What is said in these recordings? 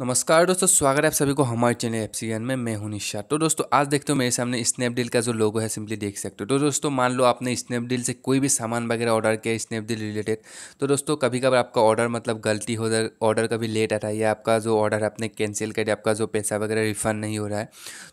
नमस्कार दोस्तों स्वागत है आप सभी को हमारे चैनल एन में मैं हूं निशा तो दोस्तों आज देखते हो मेरे सामने स्नैपडील का जो लोगो है सिंपली देख सकते हो तो दोस्तों मान लो आपने स्नैपडील से कोई भी सामान वगैरह ऑर्डर किया स्नैपडील रिलेटेड तो दोस्तों कभी कभी आपका ऑर्डर मतलब गलती हो जाए ऑर्डर कभी लेट आता है या आपका जो ऑर्डर आपने कैंसिल कर दिया आपका जो पैसा वगैरह रिफंड नहीं हो रहा है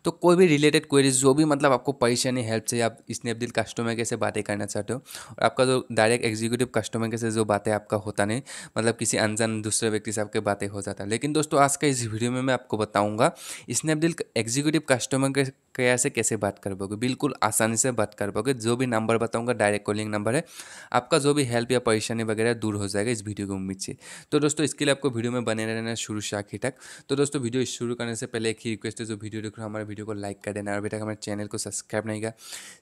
तो कोई भी रिलेटेड क्वेरीज जो भी मतलब आपको परेशानी हेल्प चाहिए आप स्नैपडील कस्टमर के से बातें करना चाहते हो और आपका जो डायरेक्ट एग्जीक्यूटिव कस्टमर के से जो बातें आपका होता नहीं मतलब किसी अनजान दूसरे व्यक्ति से आपके बातें हो जाता है लेकिन दोस्तों आज का इस वीडियो में मैं आपको बताऊंगा स्नैपडील एग्जीक्यूटिव कस्टमर क्या से कैसे बात कर पाओगे बिल्कुल आसानी से बात कर पाओगे जो भी नंबर बताऊंगा डायरेक्ट कॉलिंग नंबर है आपका जो भी हेल्प या परेशानी वगैरह दूर हो जाएगा इस वीडियो की उम्मीद से तो दोस्तों इसके लिए आपको वीडियो में बने रहना शुरू से आखिर तक तो दोस्तों वीडियो शुरू करने से पहले एक ही रिक्वेस्ट है जो वीडियो देख हमारे वीडियो को लाइक कर देना और अभी तक हमारे चैनल को सब्सक्राइब नहीं किया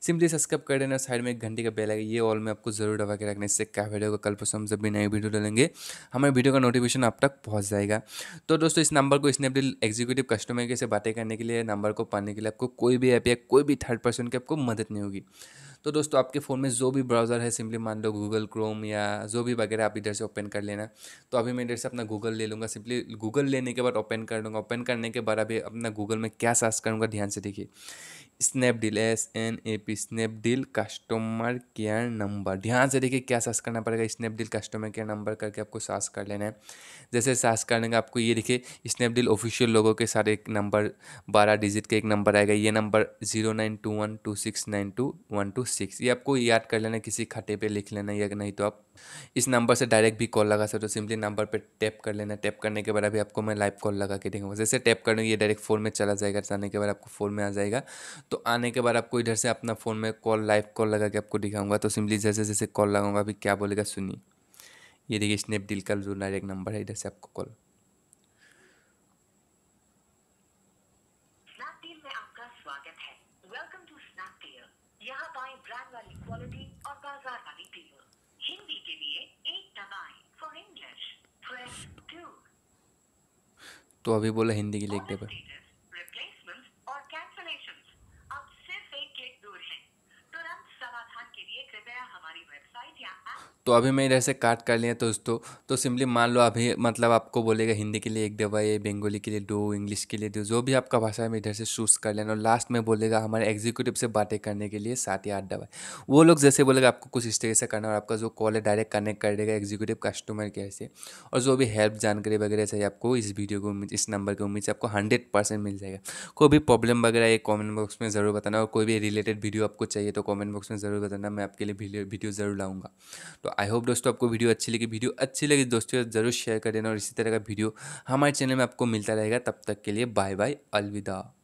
सिंपली सब्सक्राइब कर देना साइड में एक घंटे का बेल आएगा ये ऑल में आपको जरूर दबा के रखने इससे क्या वीडियो का कल परसों हम जब भी नई वीडियो डालेंगे हमारे वीडियो का नोटिफिकेशन आप तक पहुँच जाएगा तो दोस्तों इस नंबर को स्नैपडील एग्जीक्यूटिव कस्टमर के से बातें करने के लिए नंबर को पाने के लिए आपको कोई भी ऐप या कोई भी थर्ड पर्सन की आपको मदद नहीं होगी तो दोस्तों आपके फ़ोन में जो भी ब्राउज़र है सिंपली मान लो गूगल क्रोम या जो भी वगैरह आप इधर से ओपन कर लेना तो अभी मैं इधर से अपना गूगल ले लूँगा सिंपली गूगल लेने के बाद ओपन कर लूँगा ओपन करने के बाद अभी अपना गूगल में क्या सर्च करूँगा ध्यान से देखिए Snapdeal S N A P Snapdeal customer care number ध्यान से देखिए क्या सर्च करना पड़ेगा स्नैपडील कस्टमर केयर नंबर करके आपको सर्च कर लेना है जैसे सर्च करने का आपको ये देखिए स्नैपडील ऑफिशियल लोगों के सारे एक नंबर बारह डिजिट के एक नंबर आएगा ये number zero nine two one two six nine two one two six ये आपको याद कर लेना किसी खाते पे लिख लेना या नहीं तो आप इस नंबर से डायरेक्ट भी कॉल लगा सकते हो तो सिंपली नंबर पे टैप कर लेना टैप करने के बाद अभी आपको मैं लाइव कॉल लगा के देखूँगा जैसे टैप कर ये डायरेक्ट फ़ोन में चला जाएगा जाने तो के बाद आपको फ़ोन में आ जाएगा तो आने के बाद आपको इधर से अपना फ़ोन में कॉल लाइव कॉल लगा के आपको दिखाऊंगा तो सिंपली जैसे जैसे कॉल लगाऊंगा अभी क्या बोलेगा सुनिए ये देखिए स्नैपडील का जो डायरेक्ट नंबर है इधर से आपको कॉल में आपका स्वागत है वेलकम टू स्नैप डील यहाँ पाए ब्रांड वाली क्वालिटी और बाजार वाली डील हिंदी के लिए एक दबाएं फॉर इंग्लिश प्रेस टू तो अभी बोला हिंदी के लिए एक दबाएं तो अभी इधर से काट कर लिया दोस्तों तो सिंपली मान लो अभी मतलब आपको बोलेगा हिंदी के लिए एक दवाई बंगाली के लिए दो इंग्लिश के लिए दो जो भी आपका भाषा मैं इधर से चूज़ कर लेना और लास्ट में बोलेगा हमारे एग्जीक्यूटिव से बातें करने के लिए सात या आठ दवाई वो लोग जैसे बोलेगा आपको कुछ इस तरीके से करना और आपका जो कॉल है डायरेक्ट कनेक्ट कर देगा एग्जीक्यूटिव कस्टमर केयर से और जो भी हेल्प जानकारी वगैरह चाहिए आपको इस वीडियो को उम्मीद इस नंबर की उम्मीद से आपको हंड्रेड परसेंट मिल जाएगा कोई भी प्रॉब्लम वगैरह ये कॉमेंट बॉक्स में ज़रूर बताना और कोई भी रिलेटेड वीडियो आपको चाहिए तो कॉमेंट बॉक्स में ज़रूर बताना मैं आपके आपके लिए वीडियो ज़रूर लाऊंगा तो आई होप दोस्तों आपको वीडियो अच्छी लगी वीडियो अच्छी लगी दोस्तों ज़रूर शेयर कर देना और इसी तरह का वीडियो हमारे चैनल में आपको मिलता रहेगा तब तक के लिए बाय बाय अलविदा